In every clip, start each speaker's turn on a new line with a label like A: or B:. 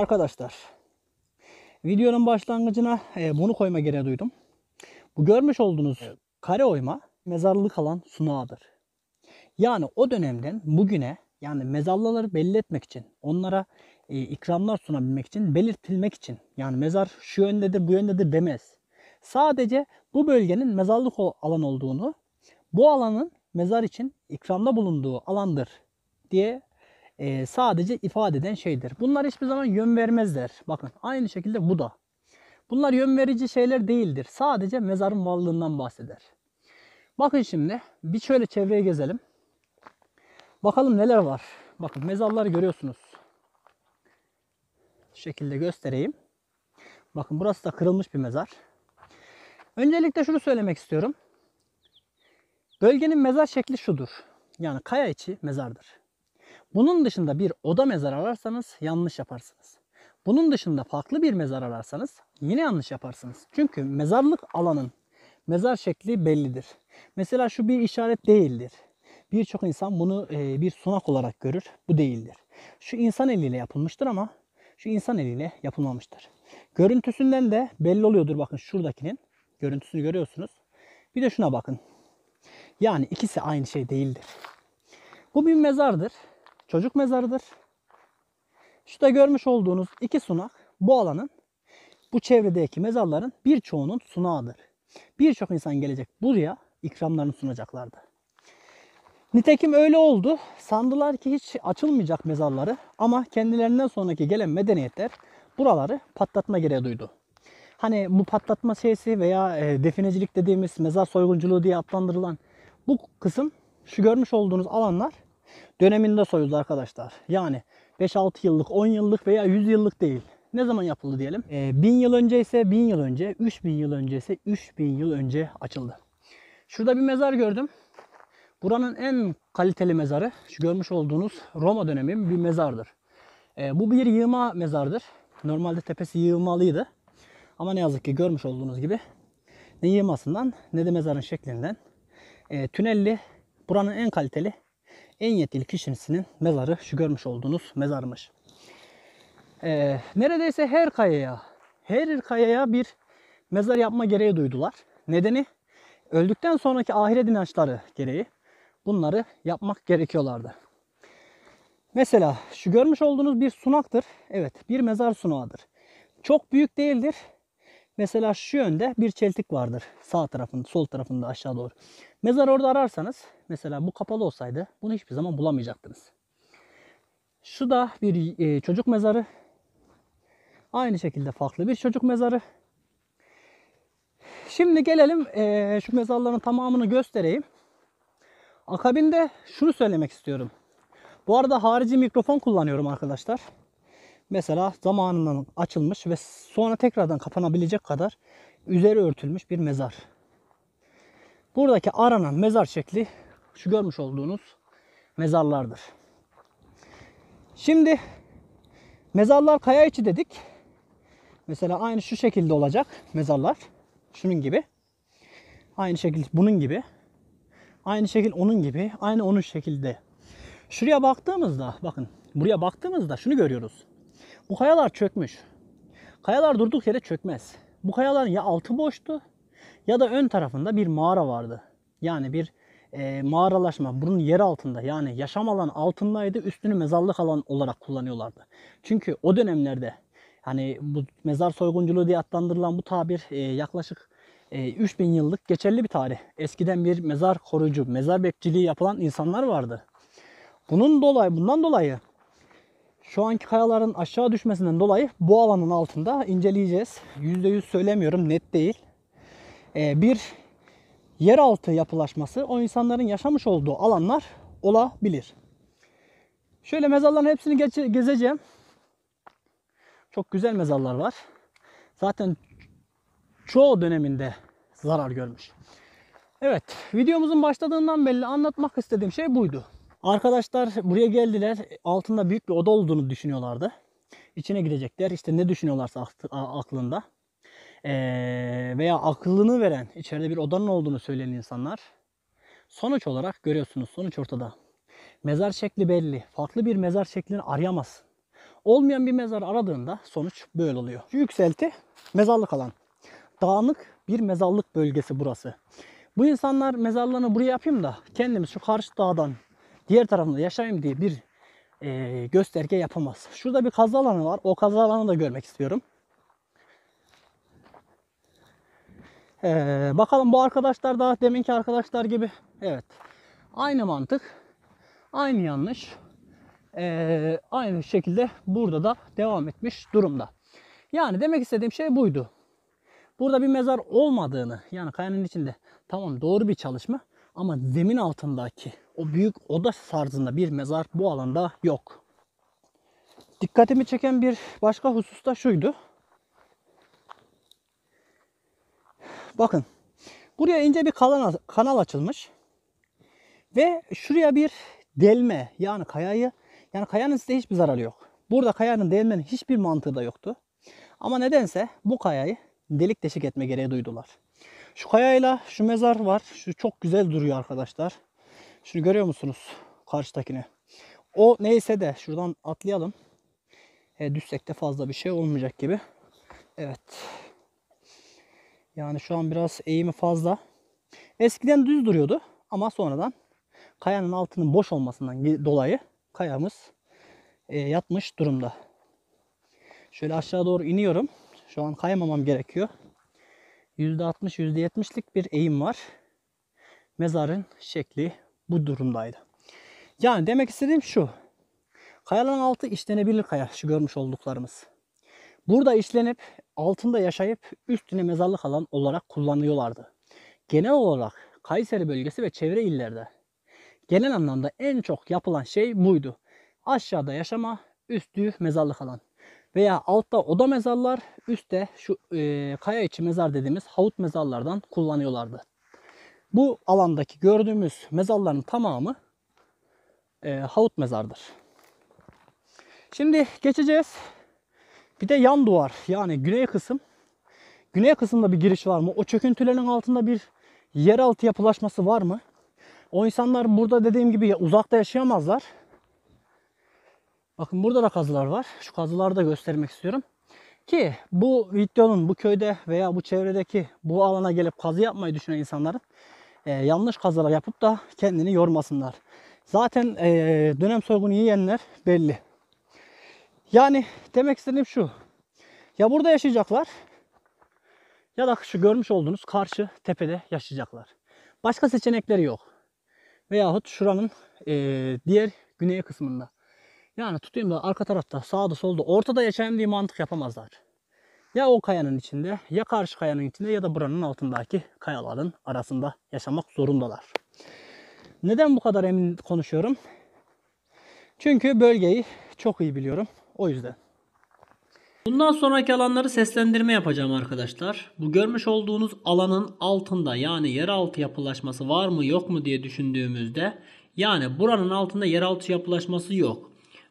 A: arkadaşlar videonun başlangıcına e, bunu koyma gereği duydum. Bu görmüş olduğunuz kare oyma mezarlık alan sunağıdır. Yani o dönemden bugüne yani mezarlıları belli etmek için onlara e, ikramlar sunabilmek için belirtilmek için yani mezar şu yöndedir bu yöndedir demez. Sadece bu bölgenin mezarlık alan olduğunu bu alanın mezar için ikramda bulunduğu alandır diye e, sadece ifade eden şeydir. Bunlar hiçbir zaman yön vermezler. Bakın aynı şekilde bu da. Bunlar yön verici şeyler değildir. Sadece mezarın varlığından bahseder. Bakın şimdi bir şöyle çevreye gezelim. Bakalım neler var. Bakın mezarları görüyorsunuz. Şu şekilde göstereyim. Bakın burası da kırılmış bir mezar. Öncelikle şunu söylemek istiyorum. Bölgenin mezar şekli şudur. Yani kaya içi mezardır. Bunun dışında bir oda mezar ararsanız yanlış yaparsınız. Bunun dışında farklı bir mezar ararsanız yine yanlış yaparsınız. Çünkü mezarlık alanın mezar şekli bellidir. Mesela şu bir işaret değildir. Birçok insan bunu e, bir sunak olarak görür. Bu değildir. Şu insan eliyle yapılmıştır ama şu insan eliyle yapılmamıştır. Görüntüsünden de belli oluyordur bakın şuradakinin. Görüntüsünü görüyorsunuz. Bir de şuna bakın. Yani ikisi aynı şey değildir. Bu bir mezardır çocuk mezarıdır. Şurada görmüş olduğunuz iki sunak bu alanın bu çevredeki mezarların birçoğunun sunağıdır. Birçok insan gelecek buraya ikramlarını sunacaklardı. Nitekim öyle oldu. Sandılar ki hiç açılmayacak mezarları ama kendilerinden sonraki gelen medeniyetler buraları patlatma gereği duydu. Hani bu patlatma şeysi veya e, definecilik dediğimiz mezar soygunculuğu diye adlandırılan bu kısım şu görmüş olduğunuz alanlar döneminde soyuldu arkadaşlar. Yani 5-6 yıllık, 10 yıllık veya 100 yıllık değil. Ne zaman yapıldı diyelim? E, ee, 1000 yıl önce ise 1000 yıl önce, 3000 yıl önce ise 3000 yıl önce açıldı. Şurada bir mezar gördüm. Buranın en kaliteli mezarı, şu görmüş olduğunuz Roma dönemi bir mezardır. E, bu bir yığma mezardır. Normalde tepesi yığmalıydı. Ama ne yazık ki görmüş olduğunuz gibi ne yığmasından ne de mezarın şeklinden e, tünelli, buranın en kaliteli en yetkili kişisinin mezarı şu görmüş olduğunuz mezarmış. Ee, neredeyse her kayaya, her kayaya bir mezar yapma gereği duydular. Nedeni öldükten sonraki ahiret inançları gereği bunları yapmak gerekiyorlardı. Mesela şu görmüş olduğunuz bir sunaktır. Evet bir mezar sunağıdır. Çok büyük değildir Mesela şu yönde bir çeltik vardır. Sağ tarafında, sol tarafında aşağı doğru. Mezar orada ararsanız mesela bu kapalı olsaydı bunu hiçbir zaman bulamayacaktınız. Şu da bir e, çocuk mezarı. Aynı şekilde farklı bir çocuk mezarı. Şimdi gelelim e, şu mezarların tamamını göstereyim. Akabinde şunu söylemek istiyorum. Bu arada harici mikrofon kullanıyorum arkadaşlar mesela zamanından açılmış ve sonra tekrardan kapanabilecek kadar üzeri örtülmüş bir mezar. Buradaki aranan mezar şekli şu görmüş olduğunuz mezarlardır. Şimdi mezarlar kaya içi dedik. Mesela aynı şu şekilde olacak mezarlar. Şunun gibi. Aynı şekilde bunun gibi. Aynı şekil onun gibi. Aynı onun şekilde. Şuraya baktığımızda bakın buraya baktığımızda şunu görüyoruz. Bu kayalar çökmüş. Kayalar durduk yere çökmez. Bu kayaların ya altı boştu ya da ön tarafında bir mağara vardı. Yani bir e, mağaralaşma bunun yer altında yani yaşam alan altındaydı üstünü mezarlık alan olarak kullanıyorlardı. Çünkü o dönemlerde hani bu mezar soygunculuğu diye adlandırılan bu tabir e, yaklaşık e, 3000 yıllık geçerli bir tarih. Eskiden bir mezar koruyucu, mezar bekçiliği yapılan insanlar vardı. Bunun dolayı, bundan dolayı şu anki kayaların aşağı düşmesinden dolayı bu alanın altında inceleyeceğiz. %100 söylemiyorum net değil. Ee, bir yeraltı yapılaşması o insanların yaşamış olduğu alanlar olabilir. Şöyle mezarların hepsini geze gezeceğim. Çok güzel mezarlar var. Zaten çoğu döneminde zarar görmüş. Evet videomuzun başladığından belli anlatmak istediğim şey buydu. Arkadaşlar buraya geldiler. Altında büyük bir oda olduğunu düşünüyorlardı. İçine gidecekler. İşte ne düşünüyorlarsa aklında. Ee, veya aklını veren içeride bir odanın olduğunu söyleyen insanlar. Sonuç olarak görüyorsunuz sonuç ortada. Mezar şekli belli. Farklı bir mezar şeklini arayamazsın. Olmayan bir mezar aradığında sonuç böyle oluyor. Yükselti mezarlık alan. Dağınık bir mezarlık bölgesi burası. Bu insanlar mezarlarını buraya yapayım da kendimiz şu karşı dağdan diğer tarafında yaşayayım diye bir e, gösterge yapamaz. Şurada bir kazı alanı var. O kazı alanı da görmek istiyorum. Ee, bakalım bu arkadaşlar da deminki arkadaşlar gibi. Evet. Aynı mantık. Aynı yanlış. Ee, aynı şekilde burada da devam etmiş durumda. Yani demek istediğim şey buydu. Burada bir mezar olmadığını yani kayanın içinde tamam doğru bir çalışma ama zemin altındaki o büyük oda tarzında bir mezar bu alanda yok. Dikkatimi çeken bir başka husus da şuydu. Bakın. Buraya ince bir kanal, açılmış. Ve şuraya bir delme yani kayayı yani kayanın size hiçbir zararı yok. Burada kayanın delmenin hiçbir mantığı da yoktu. Ama nedense bu kayayı delik deşik etme gereği duydular. Şu kayayla şu mezar var. Şu çok güzel duruyor arkadaşlar. Şunu görüyor musunuz? Karşıdakini. O neyse de şuradan atlayalım. E, düşsek de fazla bir şey olmayacak gibi. Evet. Yani şu an biraz eğimi fazla. Eskiden düz duruyordu ama sonradan kayanın altının boş olmasından dolayı kayamız e, yatmış durumda. Şöyle aşağı doğru iniyorum. Şu an kaymamam gerekiyor. %60, %70'lik bir eğim var. Mezarın şekli bu durumdaydı. Yani demek istediğim şu. Kayaların altı işlenebilir kaya şu görmüş olduklarımız. Burada işlenip altında yaşayıp üstüne mezarlık alan olarak kullanıyorlardı. Genel olarak Kayseri bölgesi ve çevre illerde genel anlamda en çok yapılan şey buydu. Aşağıda yaşama, üstü mezarlık alan. Veya altta oda mezarlar, üstte şu e, kaya içi mezar dediğimiz havut mezarlardan kullanıyorlardı. Bu alandaki gördüğümüz mezarların tamamı e, havut mezardır. Şimdi geçeceğiz. Bir de yan duvar yani güney kısım. Güney kısımda bir giriş var mı? O çöküntülerin altında bir yeraltı yapılaşması var mı? O insanlar burada dediğim gibi uzakta yaşayamazlar. Bakın burada da kazılar var. Şu kazıları da göstermek istiyorum. Ki bu videonun bu köyde veya bu çevredeki bu alana gelip kazı yapmayı düşünen insanların e, yanlış kazalar yapıp da kendini yormasınlar. Zaten e, dönem soygunu yiyenler belli. Yani demek istediğim şu. Ya burada yaşayacaklar ya da şu görmüş olduğunuz karşı tepede yaşayacaklar. Başka seçenekleri yok. Veyahut şuranın e, diğer güney kısmında. Yani tutayım da arka tarafta sağda solda ortada yaşayayım diye mantık yapamazlar ya o kayanın içinde ya karşı kayanın içinde ya da buranın altındaki kayaların arasında yaşamak zorundalar. Neden bu kadar emin konuşuyorum? Çünkü bölgeyi çok iyi biliyorum. O yüzden. Bundan sonraki alanları seslendirme yapacağım arkadaşlar. Bu görmüş olduğunuz alanın altında yani yeraltı yapılaşması var mı yok mu diye düşündüğümüzde yani buranın altında yeraltı yapılaşması yok.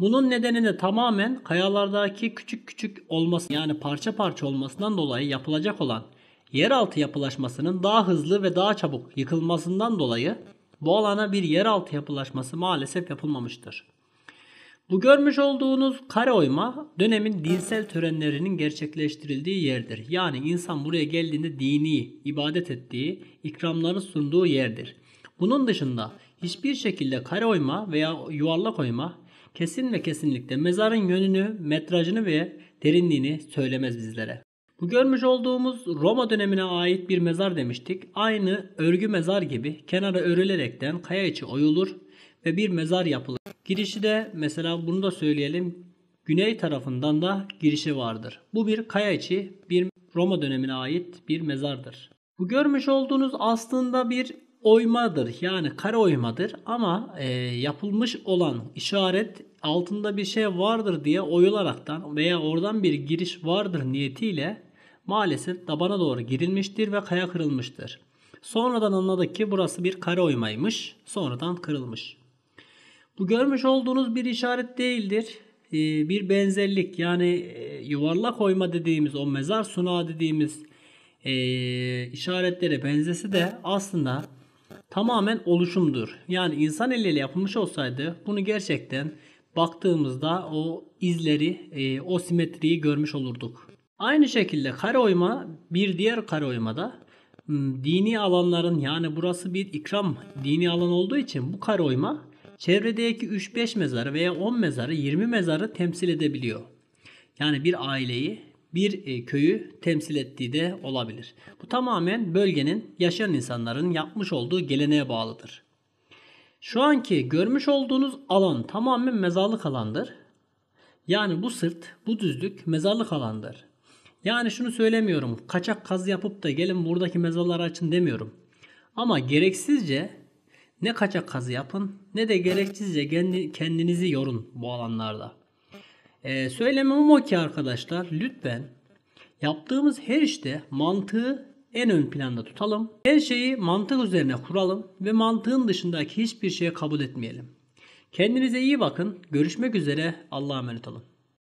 A: Bunun nedeni de tamamen kayalardaki küçük küçük olması yani parça parça olmasından dolayı yapılacak olan yeraltı yapılaşmasının daha hızlı ve daha çabuk yıkılmasından dolayı bu alana bir yeraltı yapılaşması maalesef yapılmamıştır. Bu görmüş olduğunuz kare oyma dönemin dinsel törenlerinin gerçekleştirildiği yerdir. Yani insan buraya geldiğinde dini, ibadet ettiği, ikramları sunduğu yerdir. Bunun dışında hiçbir şekilde kare oyma veya yuvarlak oyma kesin ve kesinlikle mezarın yönünü, metrajını ve derinliğini söylemez bizlere. Bu görmüş olduğumuz Roma dönemine ait bir mezar demiştik. Aynı örgü mezar gibi kenara örülerekten kaya içi oyulur ve bir mezar yapılır. Girişi de mesela bunu da söyleyelim. Güney tarafından da girişi vardır. Bu bir kaya içi bir Roma dönemine ait bir mezardır. Bu görmüş olduğunuz aslında bir oymadır yani kare oymadır ama e, yapılmış olan işaret altında bir şey vardır diye oyularaktan veya oradan bir giriş vardır niyetiyle maalesef tabana doğru girilmiştir ve kaya kırılmıştır. Sonradan anladık ki burası bir kare oymaymış. Sonradan kırılmış. Bu görmüş olduğunuz bir işaret değildir. Ee, bir benzerlik yani e, yuvarlak oyma dediğimiz o mezar sunağı dediğimiz e, işaretlere benzesi de aslında tamamen oluşumdur. Yani insan eliyle yapılmış olsaydı bunu gerçekten baktığımızda o izleri, e, o simetriyi görmüş olurduk. Aynı şekilde kare oyma bir diğer kare oymada hmm, dini alanların yani burası bir ikram dini alan olduğu için bu kare oyma çevredeki 3-5 mezarı veya 10 mezarı 20 mezarı temsil edebiliyor. Yani bir aileyi bir e, köyü temsil ettiği de olabilir. Bu tamamen bölgenin yaşayan insanların yapmış olduğu geleneğe bağlıdır. Şu anki görmüş olduğunuz alan tamamen mezarlık alandır. Yani bu sırt, bu düzlük mezarlık alandır. Yani şunu söylemiyorum. Kaçak kaz yapıp da gelin buradaki mezarları açın demiyorum. Ama gereksizce ne kaçak kazı yapın ne de gereksizce kendinizi yorun bu alanlarda. Ee, söylemem o ki arkadaşlar lütfen yaptığımız her işte mantığı en ön planda tutalım. Her şeyi mantık üzerine kuralım ve mantığın dışındaki hiçbir şeye kabul etmeyelim. Kendinize iyi bakın. Görüşmek üzere. Allah'a emanet olun.